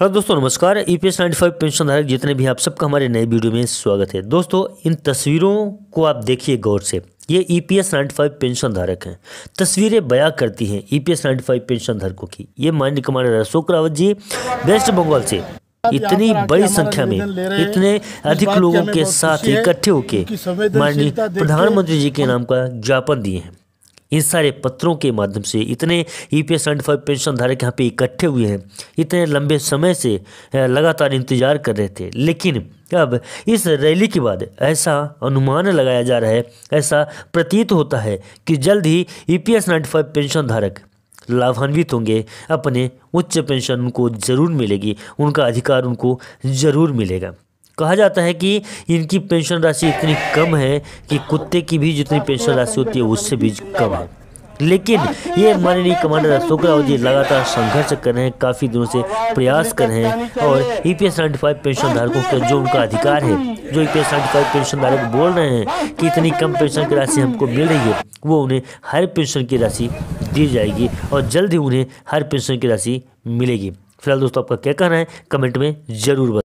hello दोस्तों नमस्कार E P S ninety five pension धारक जितने भी आप सबका हमारे नए वीडियो में स्वागत है दोस्तों इन तस्वीरों को आप देखिए गौर से ये E P S ninety five pension धारक हैं तस्वीरें बयां करती हैं E P S ninety five pension धारकों की ये माननीय commander Ashok Rawat ji West Bengal से इतनी बड़ी संख्या में इतने अधिक लोगों के साथ इकट्ठे होकर माननीय प्रधानमंत्री जी के नाम का ज्ञापन दिए हैं इन सारे पत्रों के माध्यम से इतने E P S and five pension धारक यहाँ पे इकट्ठे हुए हैं इतने लंबे समय से लगातार इंतजार कर रहे थे लेकिन अब इस रैली के बाद ऐसा अनुमान लगाया जा रहा है ऐसा प्रतीत होता है कि जल्द ही E P S ninety five pension धारक लाभान्वित होंगे अपने उच्च पेंशन उनको जरूर मिलेगी उनका अधिकार उनको जरूर मिलेगा कहा जाता है कि इनकी पेंशन राशि इतनी कम है कि कुत्ते की भी जितनी पेंशन राशि होती है उससे भी कम है लेकिन ये माननीय कमांडर अशोक रावत जी लगातार संघर्ष कर रहे हैं काफ़ी दिनों से प्रयास कर रहे हैं और E P S ninety five pension धारकों का जो उनका अधिकार है जो E P S ninety five pension धारक बोल रहे हैं कि इतनी कम पेंशन की राशि हमको मिल रही है वो उन्हें हर पेंशन की राशि दी जाएगी और जल्द ही उन्हें हर पेंशन की राशि मिलेगी फिलहाल दोस्तों आपका क्या कहना है कमेंट में ज़रूर